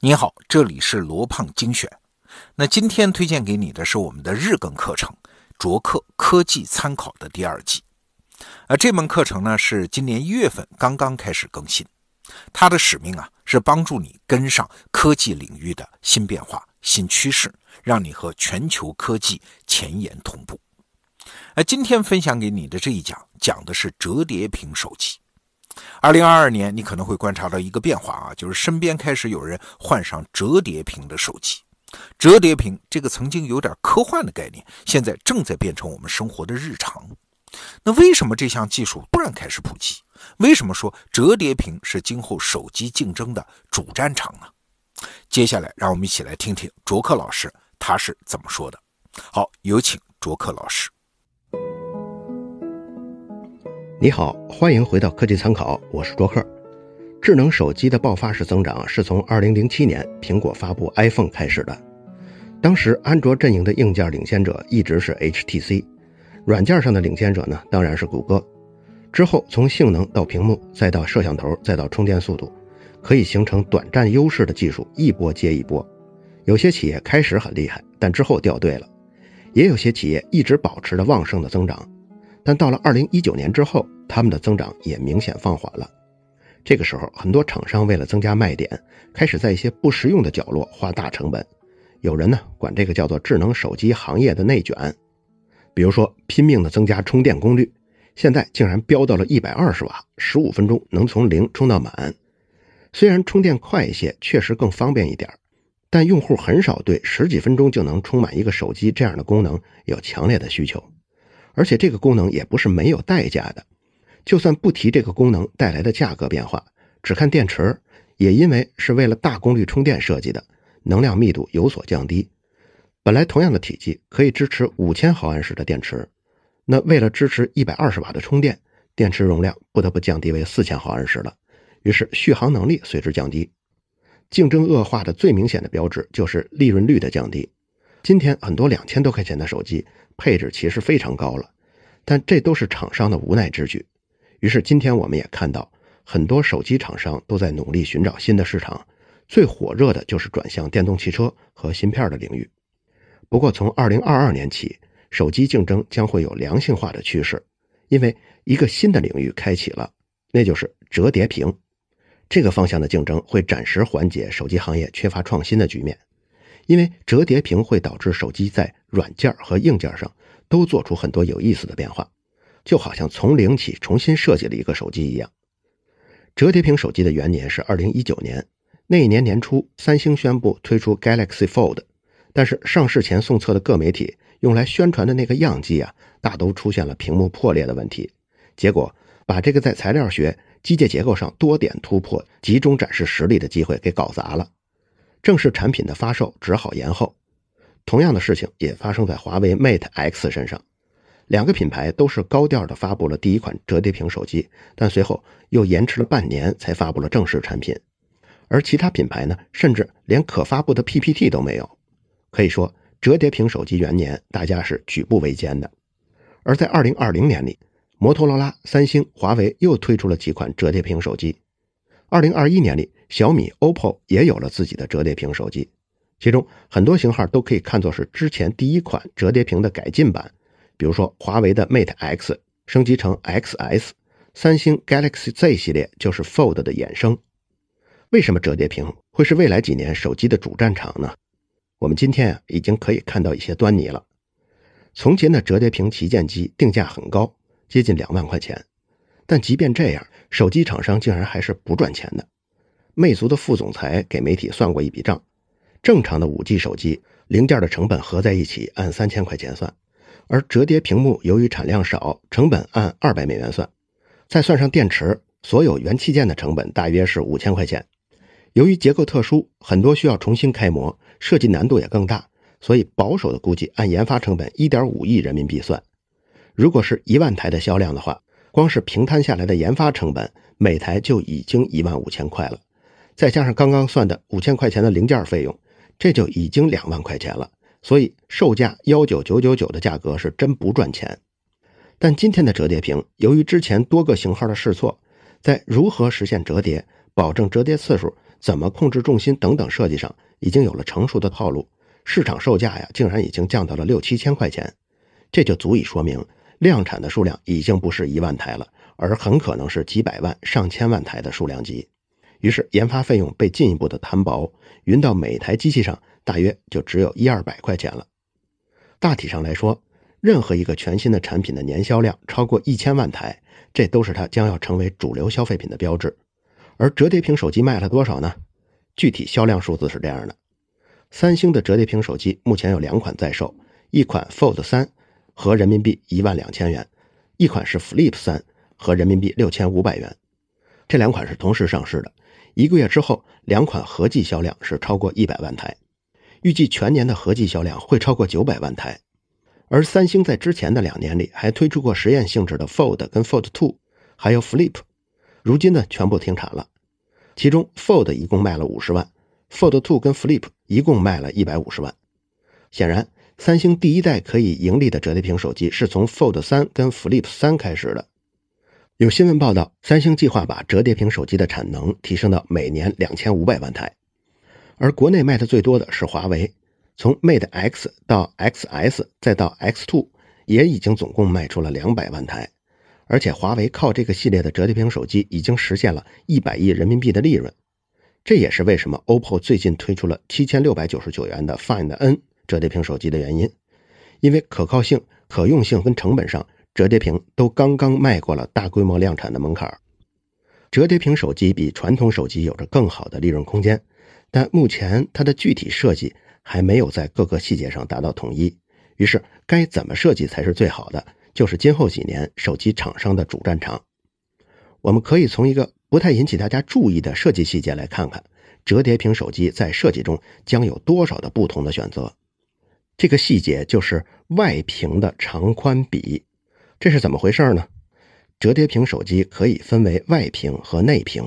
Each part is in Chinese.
你好，这里是罗胖精选。那今天推荐给你的是我们的日更课程《卓克科技参考》的第二季。啊，这门课程呢是今年一月份刚刚开始更新，它的使命啊是帮助你跟上科技领域的新变化、新趋势，让你和全球科技前沿同步。而今天分享给你的这一讲，讲的是折叠屏手机。二零二二年，你可能会观察到一个变化啊，就是身边开始有人换上折叠屏的手机。折叠屏这个曾经有点科幻的概念，现在正在变成我们生活的日常。那为什么这项技术突然开始普及？为什么说折叠屏是今后手机竞争的主战场呢？接下来，让我们一起来听听卓克老师他是怎么说的。好，有请卓克老师。你好，欢迎回到科技参考，我是卓克。智能手机的爆发式增长是从2007年苹果发布 iPhone 开始的。当时，安卓阵营的硬件领先者一直是 HTC，软件上的领先者呢，当然是谷歌。之后，从性能到屏幕，再到摄像头，再到充电速度，可以形成短暂优势的技术一波接一波。有些企业开始很厉害，但之后掉队了；也有些企业一直保持着旺盛的增长。但到了二零一九年之后，他们的增长也明显放缓了。这个时候，很多厂商为了增加卖点，开始在一些不实用的角落花大成本。有人呢管这个叫做智能手机行业的内卷。比如说，拼命的增加充电功率，现在竟然飙到了一百二十瓦，十五分钟能从零充到满。虽然充电快一些，确实更方便一点，但用户很少对十几分钟就能充满一个手机这样的功能有强烈的需求。而且这个功能也不是没有代价的，就算不提这个功能带来的价格变化，只看电池，也因为是为了大功率充电设计的，能量密度有所降低。本来同样的体积可以支持五千毫安时的电池，那为了支持一百二十瓦的充电，电池容量不得不降低为四千毫安时了，于是续航能力随之降低。竞争恶化的最明显的标志就是利润率的降低。今天很多两千多块钱的手机配置其实非常高了。但这都是厂商的无奈之举。于是今天我们也看到，很多手机厂商都在努力寻找新的市场。最火热的就是转向电动汽车和芯片的领域。不过从2022年起，手机竞争将会有良性化的趋势，因为一个新的领域开启了，那就是折叠屏。这个方向的竞争会暂时缓解手机行业缺乏创新的局面，因为折叠屏会导致手机在软件和硬件上。都做出很多有意思的变化，就好像从零起重新设计了一个手机一样。折叠屏手机的元年是二零一九年，那一年年初，三星宣布推出 Galaxy Fold，但是上市前送测的各媒体用来宣传的那个样机啊，大都出现了屏幕破裂的问题，结果把这个在材料学、机械结构上多点突破、集中展示实力的机会给搞砸了，正式产品的发售只好延后。同样的事情也发生在华为 Mate X 身上，两个品牌都是高调的发布了第一款折叠屏手机，但随后又延迟了半年才发布了正式产品。而其他品牌呢，甚至连可发布的 PPT 都没有。可以说，折叠屏手机元年，大家是举步维艰的。而在2020年里，摩托罗拉、三星、华为又推出了几款折叠屏手机。2021年里，小米、OPPO 也有了自己的折叠屏手机。其中很多型号都可以看作是之前第一款折叠屏的改进版，比如说华为的 Mate X 升级成 Xs，三星 Galaxy Z 系列就是 Fold 的衍生。为什么折叠屏会是未来几年手机的主战场呢？我们今天已经可以看到一些端倪了。从前的折叠屏旗舰机定价很高，接近两万块钱，但即便这样，手机厂商竟然还是不赚钱的。魅族的副总裁给媒体算过一笔账。正常的五 G 手机零件的成本合在一起按三千块钱算，而折叠屏幕由于产量少，成本按二百美元算，再算上电池，所有元器件的成本大约是五千块钱。由于结构特殊，很多需要重新开模，设计难度也更大，所以保守的估计按研发成本一点五亿人民币算。如果是一万台的销量的话，光是平摊下来的研发成本每台就已经一万五千块了，再加上刚刚算的五千块钱的零件费用。这就已经两万块钱了，所以售价幺九九九九的价格是真不赚钱。但今天的折叠屏，由于之前多个型号的试错，在如何实现折叠、保证折叠次数、怎么控制重心等等设计上，已经有了成熟的套路。市场售价呀，竟然已经降到了六七千块钱，这就足以说明量产的数量已经不是一万台了，而很可能是几百万、上千万台的数量级。于是研发费用被进一步的摊薄，匀到每台机器上，大约就只有一二百块钱了。大体上来说，任何一个全新的产品的年销量超过一千万台，这都是它将要成为主流消费品的标志。而折叠屏手机卖了多少呢？具体销量数字是这样的：三星的折叠屏手机目前有两款在售，一款 Fold 三和人民币一万两千元，一款是 Flip 三和人民币六千五百元。这两款是同时上市的。一个月之后，两款合计销量是超过一百万台，预计全年的合计销量会超过九百万台。而三星在之前的两年里还推出过实验性质的 Fold 跟 Fold Two，还有 Flip，如今呢全部停产了。其中 Fold 一共卖了五十万，Fold Two 跟 Flip 一共卖了一百五十万。显然，三星第一代可以盈利的折叠屏手机是从 Fold 三跟 Flip 三开始的。有新闻报道，三星计划把折叠屏手机的产能提升到每年两千五百万台，而国内卖的最多的是华为，从 Mate X 到 Xs 再到 X2，也已经总共卖出了两百万台，而且华为靠这个系列的折叠屏手机已经实现了一百亿人民币的利润，这也是为什么 OPPO 最近推出了七千六百九十九元的 Find N 折叠屏手机的原因，因为可靠性、可用性跟成本上。折叠屏都刚刚迈过了大规模量产的门槛儿，折叠屏手机比传统手机有着更好的利润空间，但目前它的具体设计还没有在各个细节上达到统一。于是，该怎么设计才是最好的？就是今后几年手机厂商的主战场。我们可以从一个不太引起大家注意的设计细节来看看，折叠屏手机在设计中将有多少的不同的选择。这个细节就是外屏的长宽比。这是怎么回事呢？折叠屏手机可以分为外屏和内屏。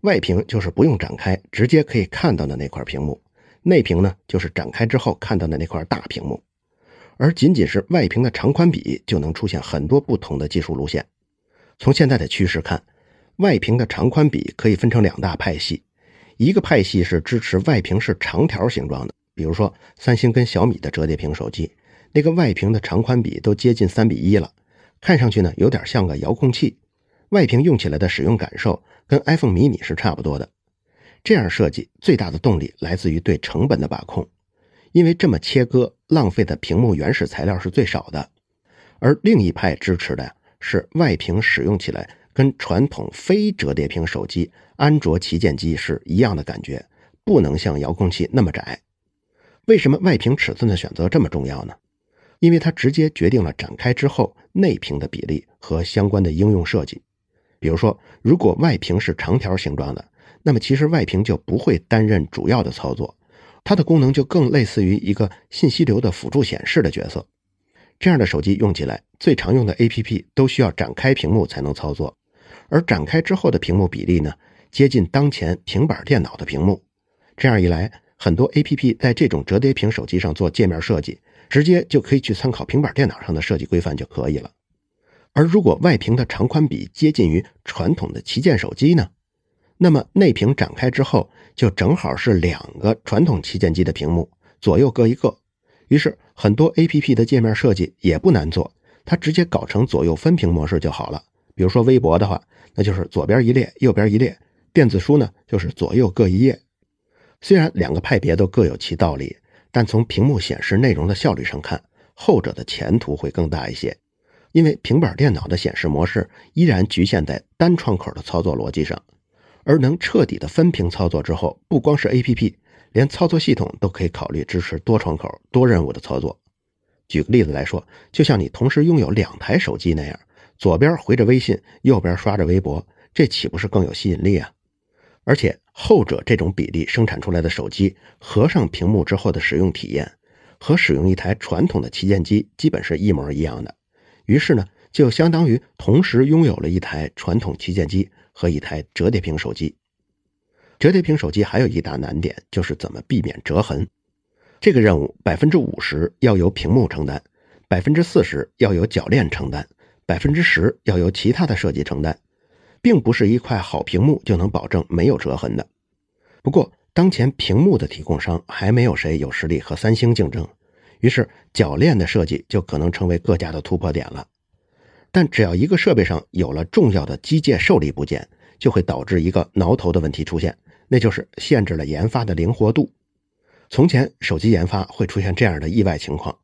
外屏就是不用展开直接可以看到的那块屏幕，内屏呢就是展开之后看到的那块大屏幕。而仅仅是外屏的长宽比就能出现很多不同的技术路线。从现在的趋势看，外屏的长宽比可以分成两大派系：一个派系是支持外屏是长条形状的，比如说三星跟小米的折叠屏手机，那个外屏的长宽比都接近三比一了。看上去呢，有点像个遥控器，外屏用起来的使用感受跟 iPhone mini 是差不多的。这样设计最大的动力来自于对成本的把控，因为这么切割浪费的屏幕原始材料是最少的。而另一派支持的是外屏使用起来跟传统非折叠屏手机、安卓旗舰机是一样的感觉，不能像遥控器那么窄。为什么外屏尺寸的选择这么重要呢？因为它直接决定了展开之后内屏的比例和相关的应用设计。比如说，如果外屏是长条形状的，那么其实外屏就不会担任主要的操作，它的功能就更类似于一个信息流的辅助显示的角色。这样的手机用起来，最常用的 APP 都需要展开屏幕才能操作，而展开之后的屏幕比例呢，接近当前平板电脑的屏幕。这样一来，很多 APP 在这种折叠屏手机上做界面设计。直接就可以去参考平板电脑上的设计规范就可以了。而如果外屏的长宽比接近于传统的旗舰手机呢，那么内屏展开之后就正好是两个传统旗舰机的屏幕，左右各一个。于是很多 APP 的界面设计也不难做，它直接搞成左右分屏模式就好了。比如说微博的话，那就是左边一列，右边一列；电子书呢，就是左右各一页。虽然两个派别都各有其道理。但从屏幕显示内容的效率上看，后者的前途会更大一些，因为平板电脑的显示模式依然局限在单窗口的操作逻辑上，而能彻底的分屏操作之后，不光是 APP，连操作系统都可以考虑支持多窗口、多任务的操作。举个例子来说，就像你同时拥有两台手机那样，左边回着微信，右边刷着微博，这岂不是更有吸引力啊？而且后者这种比例生产出来的手机合上屏幕之后的使用体验，和使用一台传统的旗舰机基本是一模一样的。于是呢，就相当于同时拥有了一台传统旗舰机和一台折叠屏手机。折叠屏手机还有一大难点，就是怎么避免折痕。这个任务百分之五十要由屏幕承担，百分之四十要由铰链承担，百分之十要由其他的设计承担。并不是一块好屏幕就能保证没有折痕的。不过，当前屏幕的提供商还没有谁有实力和三星竞争，于是铰链的设计就可能成为各家的突破点了。但只要一个设备上有了重要的机械受力部件，就会导致一个挠头的问题出现，那就是限制了研发的灵活度。从前手机研发会出现这样的意外情况：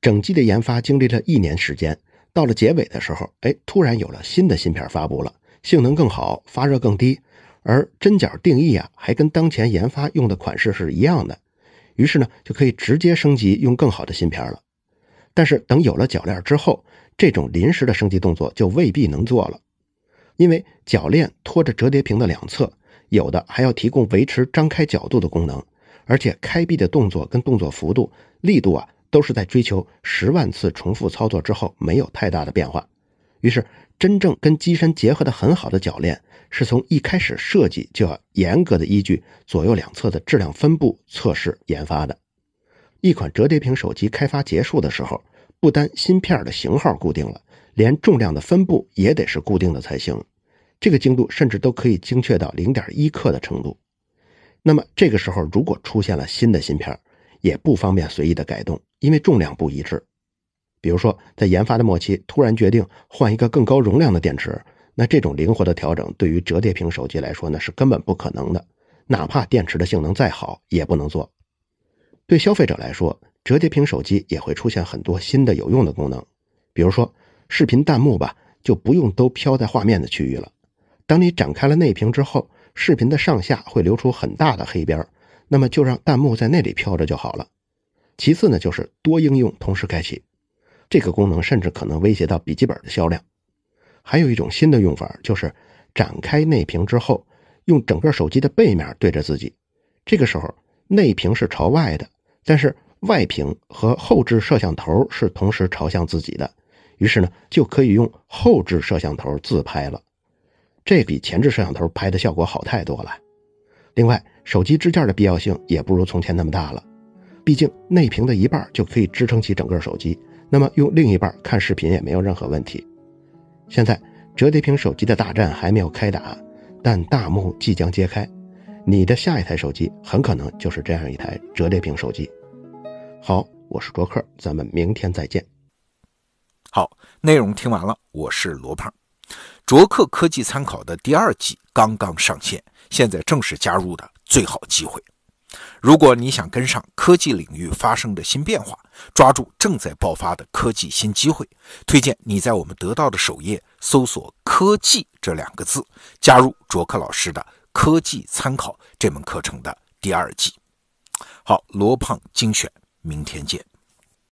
整机的研发经历了一年时间，到了结尾的时候，哎，突然有了新的芯片发布了。性能更好，发热更低，而针脚定义啊，还跟当前研发用的款式是一样的。于是呢，就可以直接升级用更好的芯片了。但是等有了铰链之后，这种临时的升级动作就未必能做了，因为铰链拖着折叠屏的两侧，有的还要提供维持张开角度的功能，而且开闭的动作跟动作幅度、力度啊，都是在追求十万次重复操作之后没有太大的变化。于是，真正跟机身结合的很好的铰链，是从一开始设计就要严格的依据左右两侧的质量分布测试研发的。一款折叠屏手机开发结束的时候，不单芯片的型号固定了，连重量的分布也得是固定的才行。这个精度甚至都可以精确到零点一克的程度。那么这个时候，如果出现了新的芯片，也不方便随意的改动，因为重量不一致。比如说，在研发的末期突然决定换一个更高容量的电池，那这种灵活的调整对于折叠屏手机来说呢是根本不可能的，哪怕电池的性能再好也不能做。对消费者来说，折叠屏手机也会出现很多新的有用的功能，比如说视频弹幕吧，就不用都飘在画面的区域了。当你展开了内屏之后，视频的上下会留出很大的黑边，那么就让弹幕在那里飘着就好了。其次呢，就是多应用同时开启。这个功能甚至可能威胁到笔记本的销量。还有一种新的用法，就是展开内屏之后，用整个手机的背面对着自己，这个时候内屏是朝外的，但是外屏和后置摄像头是同时朝向自己的，于是呢就可以用后置摄像头自拍了。这比前置摄像头拍的效果好太多了。另外，手机支架的必要性也不如从前那么大了，毕竟内屏的一半就可以支撑起整个手机。那么用另一半看视频也没有任何问题。现在折叠屏手机的大战还没有开打，但大幕即将揭开，你的下一台手机很可能就是这样一台折叠屏手机。好，我是卓克，咱们明天再见。好，内容听完了，我是罗胖。卓克科技参考的第二季刚刚上线，现在正是加入的最好机会。如果你想跟上科技领域发生的新变化，抓住正在爆发的科技新机会，推荐你在我们得到的首页搜索“科技”这两个字，加入卓克老师的《科技参考》这门课程的第二季。好，罗胖精选，明天见。